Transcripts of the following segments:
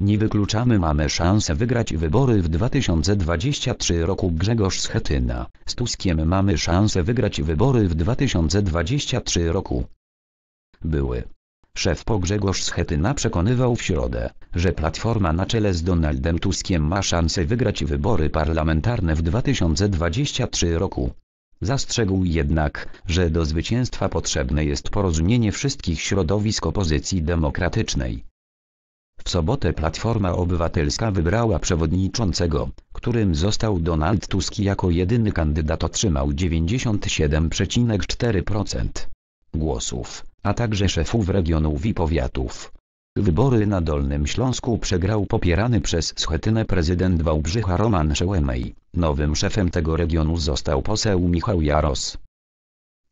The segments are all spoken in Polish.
Nie wykluczamy mamy szansę wygrać wybory w 2023 roku Grzegorz Schetyna. Z Tuskiem mamy szansę wygrać wybory w 2023 roku. Były. Szef po Grzegorz Schetyna przekonywał w środę, że Platforma na czele z Donaldem Tuskiem ma szansę wygrać wybory parlamentarne w 2023 roku. Zastrzegł jednak, że do zwycięstwa potrzebne jest porozumienie wszystkich środowisk opozycji demokratycznej. W sobotę Platforma Obywatelska wybrała przewodniczącego, którym został Donald Tusk jako jedyny kandydat otrzymał 97,4% głosów, a także szefów regionów i powiatów. Wybory na Dolnym Śląsku przegrał popierany przez Schetynę prezydent Wałbrzycha Roman Szełemej. Nowym szefem tego regionu został poseł Michał Jaros.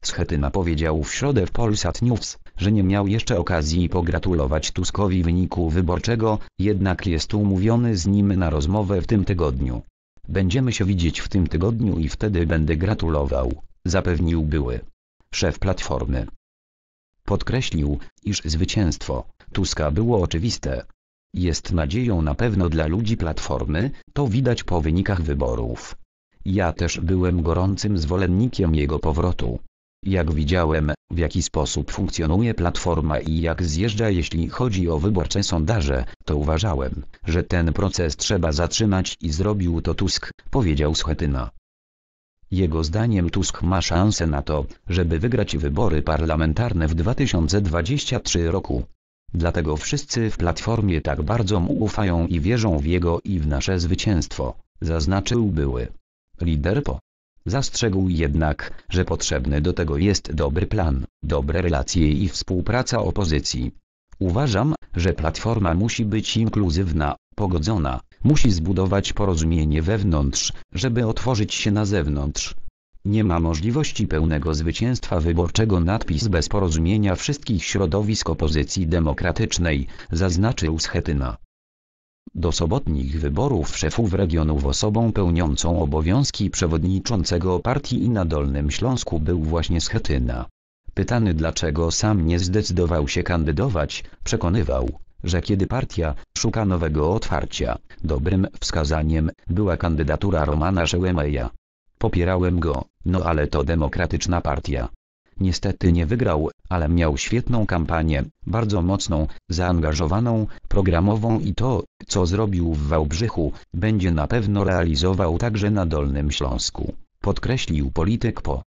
Schetyna powiedział w środę w Polsat News, że nie miał jeszcze okazji pogratulować Tuskowi wyniku wyborczego, jednak jest umówiony z nim na rozmowę w tym tygodniu. Będziemy się widzieć w tym tygodniu i wtedy będę gratulował, zapewnił były szef Platformy. Podkreślił, iż zwycięstwo Tuska było oczywiste. Jest nadzieją na pewno dla ludzi Platformy, to widać po wynikach wyborów. Ja też byłem gorącym zwolennikiem jego powrotu. Jak widziałem, w jaki sposób funkcjonuje platforma i jak zjeżdża jeśli chodzi o wyborcze sondaże, to uważałem, że ten proces trzeba zatrzymać i zrobił to Tusk, powiedział Schetyna. Jego zdaniem Tusk ma szansę na to, żeby wygrać wybory parlamentarne w 2023 roku. Dlatego wszyscy w Platformie tak bardzo mu ufają i wierzą w jego i w nasze zwycięstwo, zaznaczył były lider po Zastrzegł jednak, że potrzebny do tego jest dobry plan, dobre relacje i współpraca opozycji. Uważam, że platforma musi być inkluzywna, pogodzona, musi zbudować porozumienie wewnątrz, żeby otworzyć się na zewnątrz. Nie ma możliwości pełnego zwycięstwa wyborczego nadpis bez porozumienia wszystkich środowisk opozycji demokratycznej, zaznaczył Schetyna. Do sobotnich wyborów szefów regionów osobą pełniącą obowiązki przewodniczącego partii i na Dolnym Śląsku był właśnie Schetyna. Pytany dlaczego sam nie zdecydował się kandydować, przekonywał, że kiedy partia szuka nowego otwarcia, dobrym wskazaniem była kandydatura Romana Szełemeja. Popierałem go, no ale to demokratyczna partia. Niestety nie wygrał, ale miał świetną kampanię, bardzo mocną, zaangażowaną, programową i to, co zrobił w Wałbrzychu, będzie na pewno realizował także na Dolnym Śląsku, podkreślił polityk po